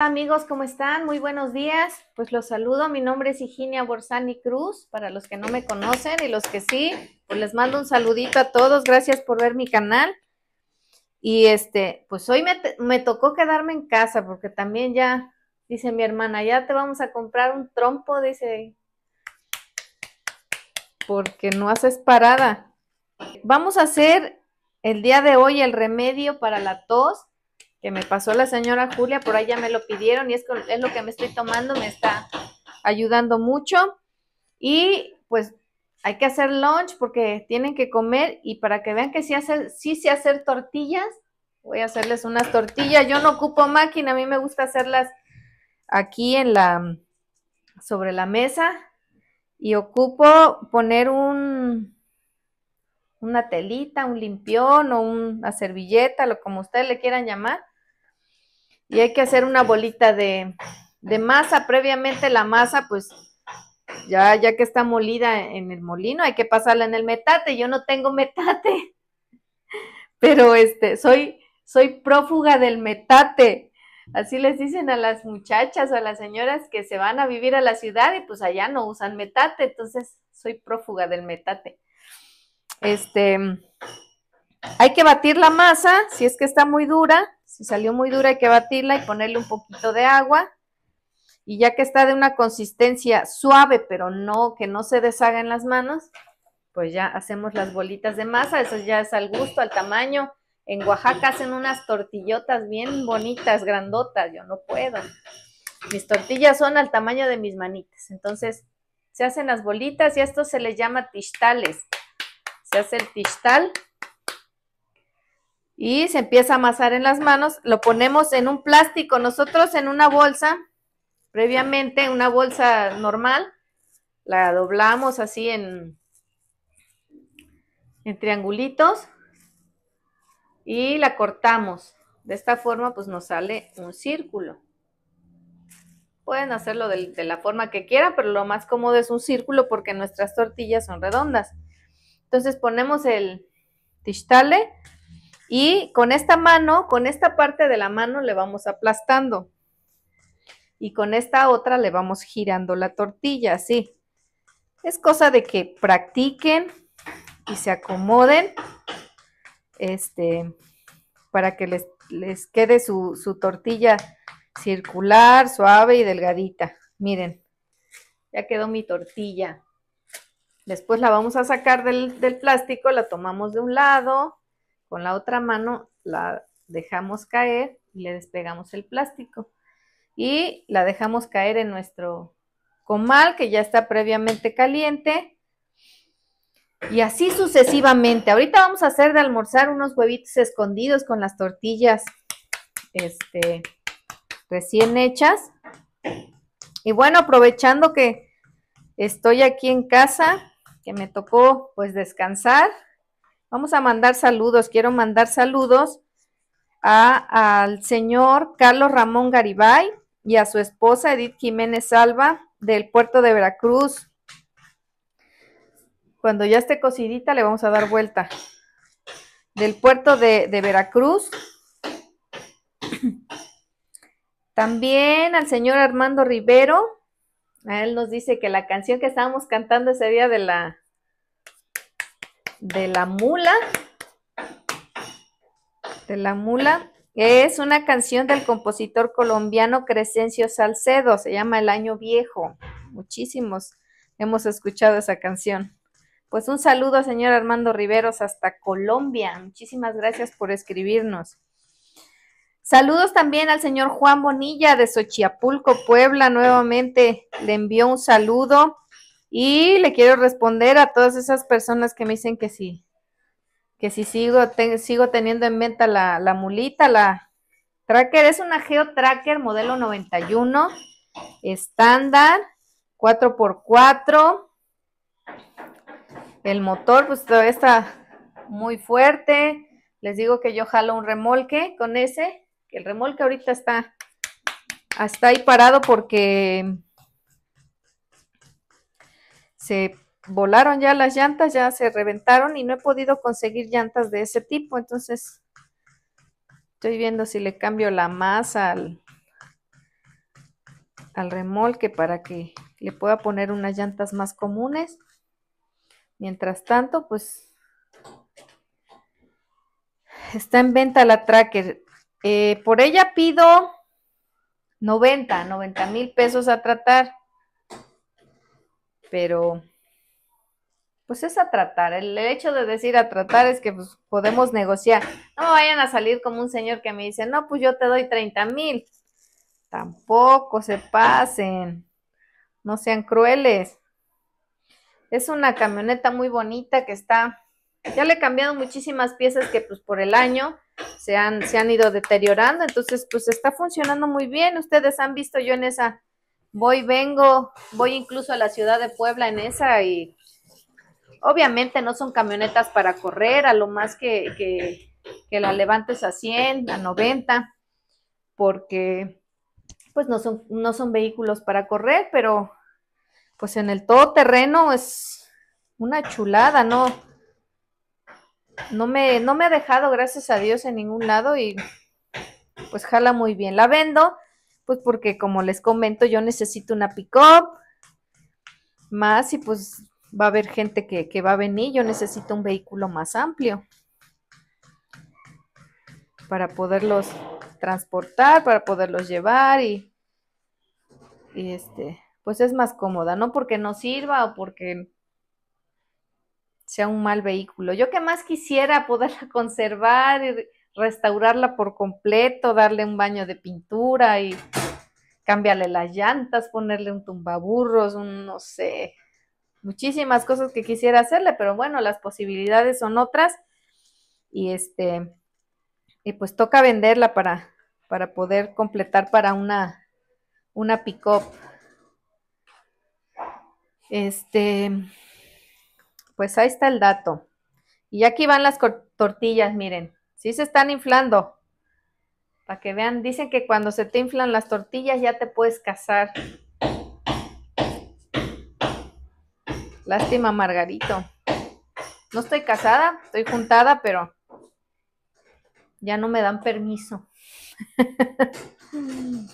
Amigos, ¿cómo están? Muy buenos días. Pues los saludo. Mi nombre es Higinia Borsani Cruz. Para los que no me conocen y los que sí, pues les mando un saludito a todos. Gracias por ver mi canal. Y este, pues hoy me, me tocó quedarme en casa porque también ya, dice mi hermana, ya te vamos a comprar un trompo, dice, porque no haces parada. Vamos a hacer el día de hoy el remedio para la tos que me pasó la señora Julia, por ahí ya me lo pidieron y es, lo que me estoy tomando, me está ayudando mucho. Y pues hay que hacer lunch porque tienen que comer y para que vean que sí, hacer, sé hacer tortillas, voy a hacerles unas tortillas. Yo no ocupo máquina, a mí me gusta hacerlas aquí en la, sobre la mesa y ocupo poner un, una telita, un limpión o una servilleta, lo como ustedes le quieran llamar, y hay que hacer una bolita de, masa. Previamente la masa, pues ya, ya que está molida en el molino, hay que pasarla en el metate. Yo no tengo metate, pero este, soy, soy prófuga del metate. Así les dicen a las muchachas o a las señoras que se van a vivir a la ciudad y pues allá no usan metate, entonces soy prófuga del metate. Este, hay que batir la masa, si es que está muy dura, si salió muy dura hay que batirla y ponerle un poquito de agua. Y ya que está de una consistencia suave, pero no que no se deshaga en las manos, pues ya hacemos las bolitas de masa, eso ya es al gusto, al tamaño. En Oaxaca hacen unas tortillotas bien bonitas, grandotas, yo no puedo. Mis tortillas son al tamaño de mis manitas. Entonces, se hacen las bolitas y a esto se les llama tistales. Se hace el tistal y se empieza a amasar en las manos. Lo ponemos en un plástico, nosotros en una bolsa, previamente una bolsa normal, la doblamos así en, en triangulitos y la cortamos. De esta forma pues nos sale un círculo. Pueden hacerlo de, la forma que quieran, pero lo más cómodo es un círculo porque nuestras tortillas son redondas. Entonces ponemos el tistale, y con esta mano, con esta parte de la mano le vamos aplastando. Y con esta otra le vamos girando la tortilla, así. Es cosa de que practiquen y se acomoden este, para que les, quede su, tortilla circular, suave y delgadita. Miren, ya quedó mi tortilla. Después la vamos a sacar del, del, plástico, la tomamos de un lado, con la otra mano la dejamos caer y le despegamos el plástico. Y la dejamos caer en nuestro comal que ya está previamente caliente. Y así sucesivamente. Ahorita vamos a hacer de almorzar unos huevitos escondidos con las tortillas este, recién hechas. Y bueno, aprovechando que estoy aquí en casa, que me tocó pues descansar, Vamos a mandar saludos. Quiero mandar saludos a, al señor Carlos Ramón Garibay y a su esposa Edith Jiménez Salva del puerto de Veracruz. Cuando ya esté cocidita le vamos a dar vuelta. Del puerto de, Veracruz. También al señor Armando Rivero. A él nos dice que la canción que estábamos cantando ese día de la, de la mula. De la mula. Es una canción del compositor colombiano Crescencio Salcedo, se llama El Año Viejo. Muchísimos hemos escuchado esa canción. Pues un saludo, señor Armando Riveros, hasta Colombia. Muchísimas gracias por escribirnos. Saludos también al señor Juan Bonilla de Xochiapulco, Puebla. Nuevamente le envió un saludo. Y le quiero responder a todas esas personas que me dicen que sí, que si sigo, sigo teniendo en venta la, la, mulita, la tracker, es una Geo Tracker modelo 91, estándar, 4x4. El motor, pues todavía está muy fuerte. Les digo que yo jalo un remolque con ese, que el remolque ahorita está hasta ahí parado porque se volaron ya las llantas, ya se reventaron y no he podido conseguir llantas de ese tipo. Entonces, estoy viendo si le cambio la masa al, remolque para que le pueda poner unas llantas más comunes. Mientras tanto, pues está en venta la tracker. Eh, por ella pido 90, 90 mil pesos a tratar pero pues es a tratar. El, hecho de decir a tratar es que pues, podemos negociar. No vayan a salir como un señor que me dice, no, pues yo te doy 30 mil. Tampoco se pasen. No sean crueles. Es una camioneta muy bonita que está. Ya le he cambiado muchísimas piezas que pues por el año se han, se han ido deteriorando. Entonces, pues está funcionando muy bien. Ustedes han visto yo en esa voy, vengo, voy incluso a la ciudad de Puebla en esa y obviamente no son camionetas para correr, a lo más que, que, la levantes a 100, a 90, porque pues no son, no son vehículos para correr, pero pues en el todoterreno es una chulada, ¿no? No me, no me ha dejado, gracias a Dios, en ningún lado y pues jala muy bien. La vendo pues porque como les comento, yo necesito una pick-up más y pues va a haber gente que, va a venir, yo necesito un vehículo más amplio para poderlos transportar, para poderlos llevar y, y este, pues es más cómoda, no porque no sirva o porque sea un mal vehículo. Yo que más quisiera poderla conservar y restaurarla por completo, darle un baño de pintura y cambiarle las llantas, ponerle un tumbaburros, un no sé, muchísimas cosas que quisiera hacerle, pero bueno, las posibilidades son otras y este pues toca venderla para para poder completar para una una pick-up. Este pues ahí está el dato. Y aquí van las tortillas, miren, sí se están inflando. Para que vean, dicen que cuando se te inflan las tortillas ya te puedes casar. Lástima, Margarito. No estoy casada, estoy juntada, pero ya no me dan permiso.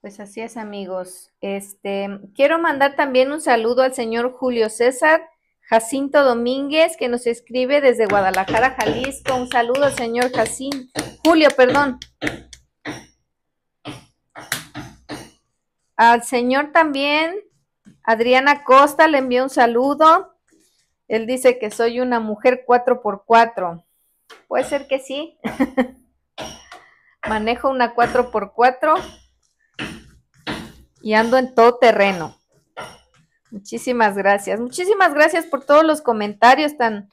Pues así es, amigos. Este, quiero mandar también un saludo al señor Julio César Jacinto Domínguez, que nos escribe desde Guadalajara, Jalisco. Un saludo, señor Jacinto. Julio, perdón. Al señor también, Adriana Costa, le envió un saludo. Él dice que soy una mujer 4x4. Puede ser que sí. Manejo una 4x4 y ando en todo terreno. Muchísimas gracias. Muchísimas gracias por todos los comentarios tan,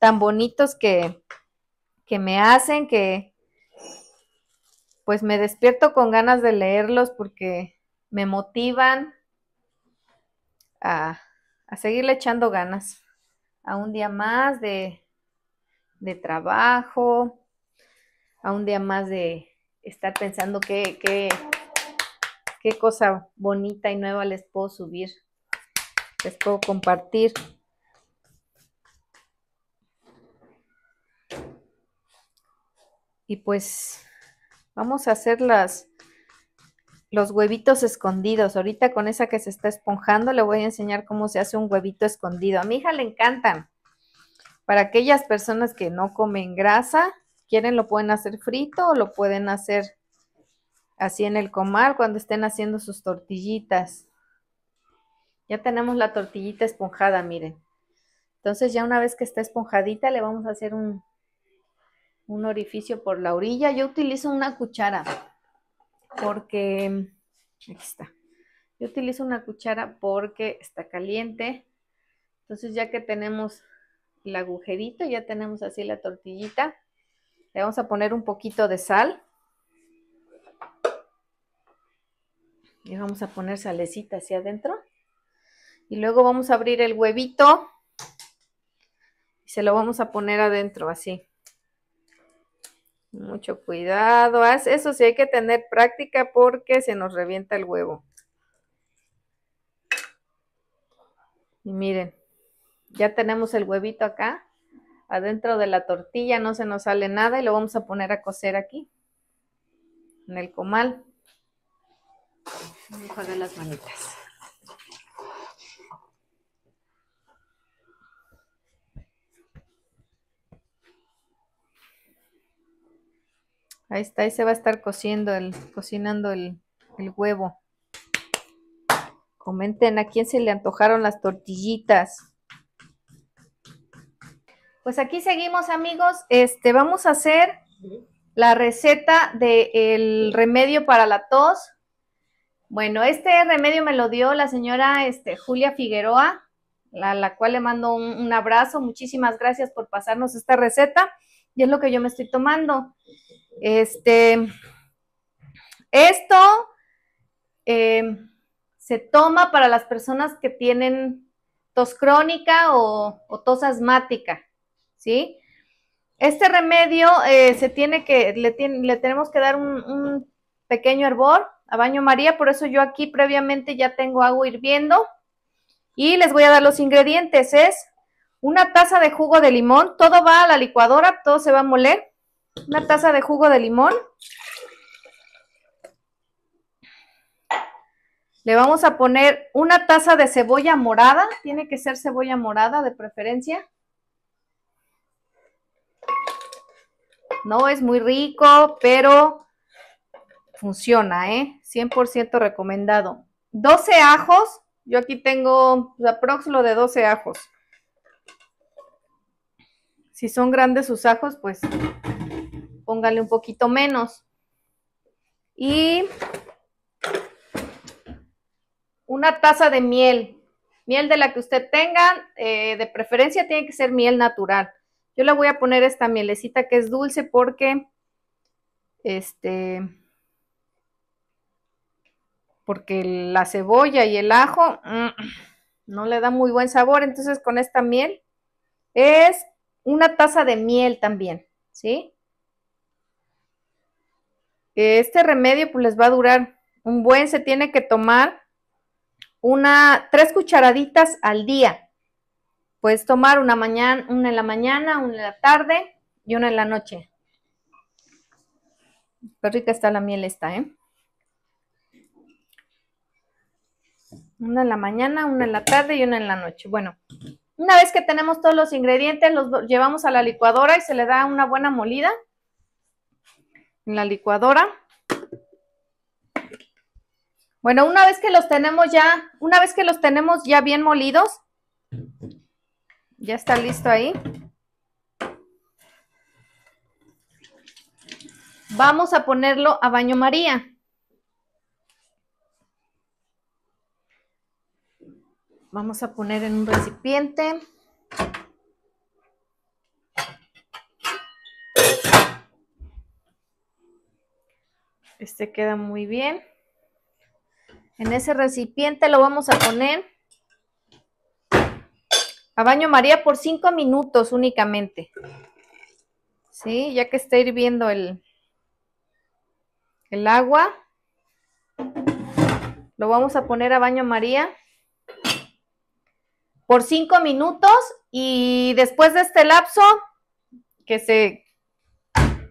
tan bonitos que, que me hacen, que pues me despierto con ganas de leerlos porque me motivan a, a seguirle echando ganas a un día más de, de trabajo, a un día más de estar pensando qué, qué, qué cosa bonita y nueva les puedo subir les puedo compartir. Y pues vamos a hacer las, los huevitos escondidos. Ahorita con esa que se está esponjando le voy a enseñar cómo se hace un huevito escondido. A mi hija le encantan. Para aquellas personas que no comen grasa, quieren lo pueden hacer frito o lo pueden hacer así en el comar cuando estén haciendo sus tortillitas. Ya tenemos la tortillita esponjada, miren. Entonces ya una vez que está esponjadita le vamos a hacer un, orificio por la orilla. Yo utilizo una cuchara porque, aquí está. Yo utilizo una cuchara porque está caliente. Entonces ya que tenemos el agujerito, ya tenemos así la tortillita. Le vamos a poner un poquito de sal. Y vamos a poner salecita hacia adentro. Y luego vamos a abrir el huevito y se lo vamos a poner adentro, así. Mucho cuidado, haz eso sí hay que tener práctica porque se nos revienta el huevo. Y miren, ya tenemos el huevito acá, adentro de la tortilla, no se nos sale nada y lo vamos a poner a cocer aquí, en el comal. Voy las manitas. Ahí está, ahí se va a estar cociendo cocinando el, huevo. Comenten a quién se le antojaron las tortillitas. Pues aquí seguimos amigos, este vamos a hacer la receta del remedio para la tos. Bueno, este remedio me lo dio la señora este, Julia Figueroa, a la cual le mando un, un, abrazo. Muchísimas gracias por pasarnos esta receta y es lo que yo me estoy tomando. Este, esto eh, se toma para las personas que tienen tos crónica o, tos asmática, ¿sí? Este remedio eh, se tiene que, le, tenemos que dar un, un, pequeño hervor a baño María, por eso yo aquí previamente ya tengo agua hirviendo y les voy a dar los ingredientes, es una taza de jugo de limón, todo va a la licuadora, todo se va a moler, una taza de jugo de limón. Le vamos a poner una taza de cebolla morada, tiene que ser cebolla morada de preferencia. No es muy rico, pero funciona, ¿eh? 100% recomendado. 12 ajos, yo aquí tengo aproximo de 12 ajos. Si son grandes sus ajos, pues póngale un poquito menos. Y una taza de miel, miel de la que usted tenga, eh, de preferencia tiene que ser miel natural. Yo le voy a poner esta mielecita que es dulce porque, este, porque la cebolla y el ajo mm, no le da muy buen sabor, entonces con esta miel es una taza de miel también, ¿sí? este remedio pues, les va a durar un buen, se tiene que tomar una, tres cucharaditas al día. Puedes tomar una, mañana, una en la mañana, una en la tarde y una en la noche. Qué rica está la miel esta, ¿eh? Una en la mañana, una en la tarde y una en la noche. Bueno, una vez que tenemos todos los ingredientes, los llevamos a la licuadora y se le da una buena molida en la licuadora. Bueno, una vez que los tenemos ya, una vez que los tenemos ya bien molidos, ya está listo ahí. Vamos a ponerlo a baño María. Vamos a poner en un recipiente. Este queda muy bien. En ese recipiente lo vamos a poner a baño María por 5 minutos únicamente. ¿Sí? Ya que está hirviendo el, el agua, lo vamos a poner a baño María por 5 minutos y después de este lapso que se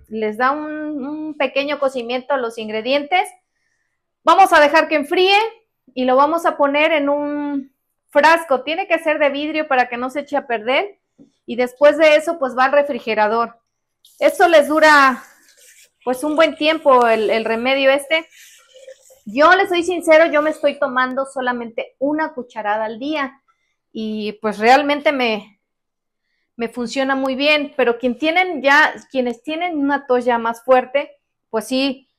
les da un, pequeño cocimiento a los ingredientes. Vamos a dejar que enfríe y lo vamos a poner en un frasco. Tiene que ser de vidrio para que no se eche a perder. Y después de eso, pues va al refrigerador. Esto les dura pues un buen tiempo el, el remedio este. Yo les soy sincero, yo me estoy tomando solamente una cucharada al día y pues realmente me, me funciona muy bien, pero quien tienen ya, quienes tienen una tos ya más fuerte, pues sí,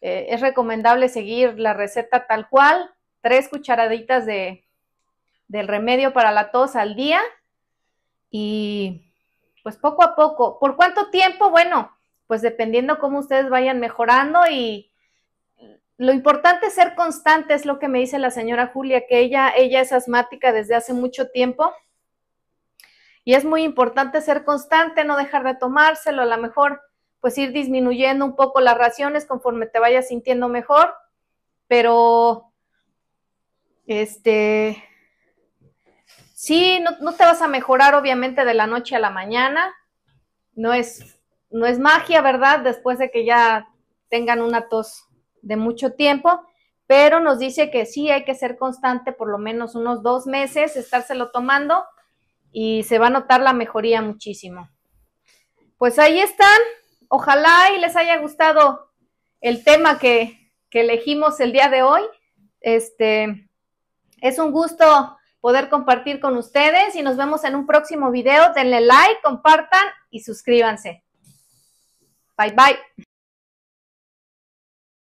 eh, es recomendable seguir la receta tal cual, tres cucharaditas de, del remedio para la tos al día y pues poco a poco. ¿Por cuánto tiempo? Bueno, pues dependiendo cómo ustedes vayan mejorando y lo importante es ser constante, es lo que me dice la señora Julia, que ella, ella es asmática desde hace mucho tiempo y es muy importante ser constante, no dejar de tomárselo, a lo mejor pues ir disminuyendo un poco las raciones conforme te vayas sintiendo mejor, pero este, sí, no, te vas a mejorar obviamente de la noche a la mañana, no es, no es magia, ¿verdad? Después de que ya tengan una tos de mucho tiempo, pero nos dice que sí hay que ser constante por lo menos unos dos meses, estárselo tomando y se va a notar la mejoría muchísimo. Pues ahí están. Ojalá y les haya gustado el tema que, que elegimos el día de hoy. Este es un gusto poder compartir con ustedes y nos vemos en un próximo video. Denle like, compartan y suscríbanse. Bye bye.